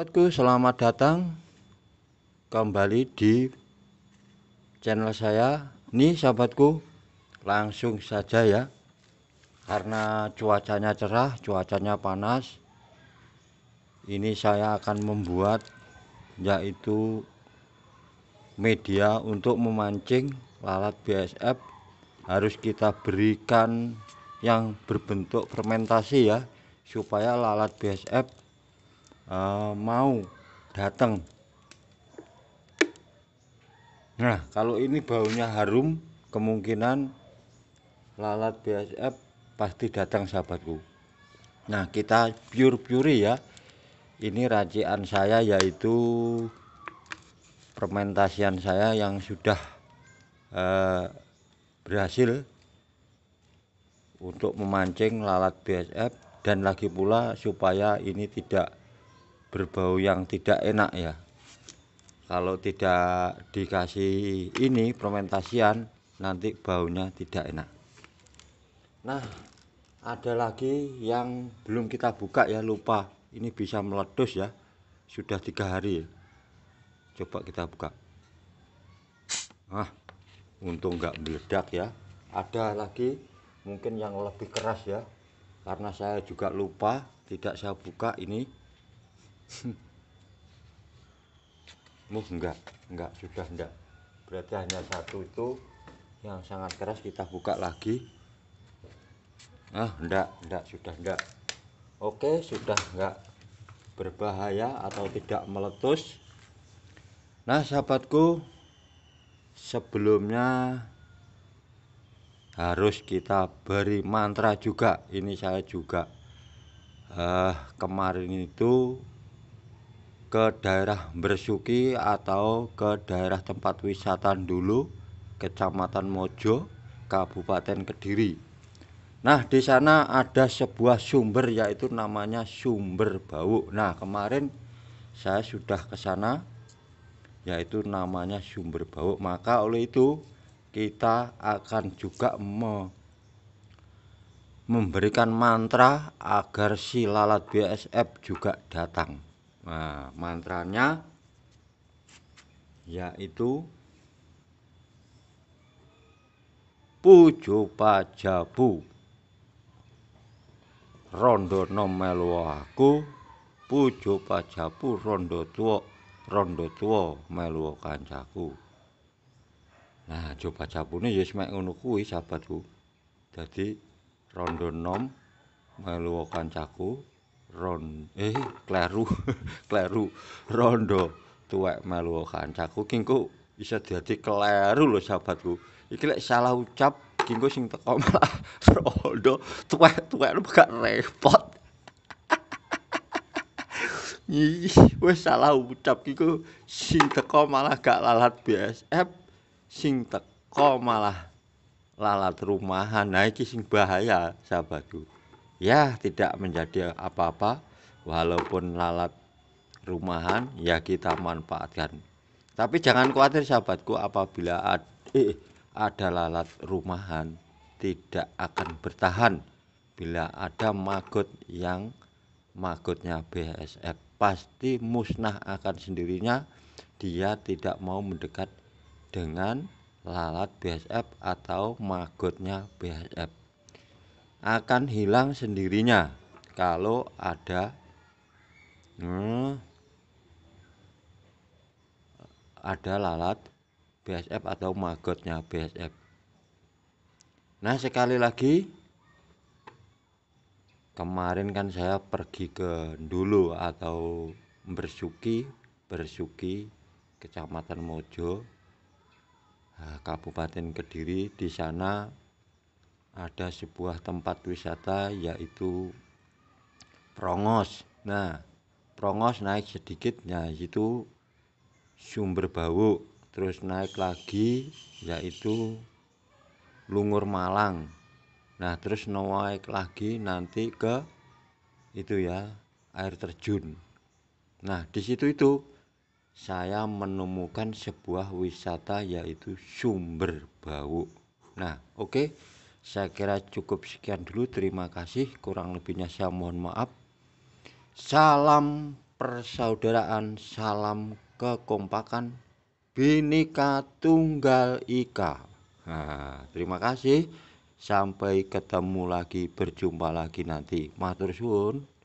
Sahabatku, selamat datang kembali di channel saya. Nih, sahabatku, langsung saja ya. Karena cuacanya cerah, cuacanya panas. Ini saya akan membuat yaitu media untuk memancing lalat BSF harus kita berikan yang berbentuk fermentasi ya supaya lalat BSF Eh, mau datang nah kalau ini baunya harum kemungkinan lalat BSF pasti datang sahabatku nah kita pure pure ya ini racian saya yaitu fermentasian saya yang sudah eh, berhasil untuk memancing lalat BSF dan lagi pula supaya ini tidak berbau yang tidak enak ya kalau tidak dikasih ini fermentasian nanti baunya tidak enak nah ada lagi yang belum kita buka ya lupa ini bisa meledus ya sudah tiga hari ya. coba kita buka ah untung nggak meledak ya ada lagi mungkin yang lebih keras ya karena saya juga lupa tidak saya buka ini Muh, hmm. oh, enggak, enggak sudah enggak. Berarti hanya satu itu yang sangat keras kita buka lagi. Ah, enggak, enggak sudah enggak. Oke, sudah enggak berbahaya atau tidak meletus. Nah, sahabatku, sebelumnya harus kita beri mantra juga. Ini saya juga Uh, kemarin itu ke daerah Bersuki atau ke daerah tempat wisata dulu Kecamatan Mojo Kabupaten Kediri Nah di sana ada sebuah sumber yaitu namanya sumber bau Nah kemarin saya sudah ke sana yaitu namanya sumber bau maka oleh itu kita akan juga me memberikan mantra agar si lalat BSF juga datang Nah, mantranya yaitu Pujo Pajabu Rondo Nomelu Aku Pujo Pajabu Rondo Tuo Rondo Tuo Melu Kancaku Nah, coba Pajabu ini ya semak ngunuh kuih sahabatku Jadi Rondo Nom Melu Kancaku ron eh kleru kleru rondo tuwek melu kancaku kingku bisa jadi kleru loh, sahabatku iki lek salah ucap kingku sing teko malah rondo tuwek-tuwek lu gak repot Ih, wes salah ucap iku sing teko malah gak lalat BSF, sing teko malah lalat rumahan. Nah iki sing bahaya, sahabatku ya tidak menjadi apa-apa walaupun lalat rumahan ya kita manfaatkan tapi jangan khawatir sahabatku apabila ada, eh, ada lalat rumahan tidak akan bertahan bila ada maggot yang maggotnya BSF pasti musnah akan sendirinya dia tidak mau mendekat dengan lalat BSF atau maggotnya BSF akan hilang sendirinya kalau ada hmm, ada lalat BSF atau magotnya BSF. Nah sekali lagi kemarin kan saya pergi ke Dulu atau Bersuki Bersuki Kecamatan Mojo Kabupaten Kediri di sana ada sebuah tempat wisata yaitu Prongos. Nah, Prongos naik sedikit nah, itu sumber bau terus naik lagi yaitu Lungur Malang. Nah, terus naik lagi nanti ke itu ya, air terjun. Nah, di situ itu saya menemukan sebuah wisata yaitu sumber bau. Nah, oke. Okay. Saya kira cukup sekian dulu. Terima kasih. Kurang lebihnya saya mohon maaf. Salam persaudaraan, salam kekompakan Binika Tunggal Ika. Nah, terima kasih. Sampai ketemu lagi, berjumpa lagi nanti. Matur suwun.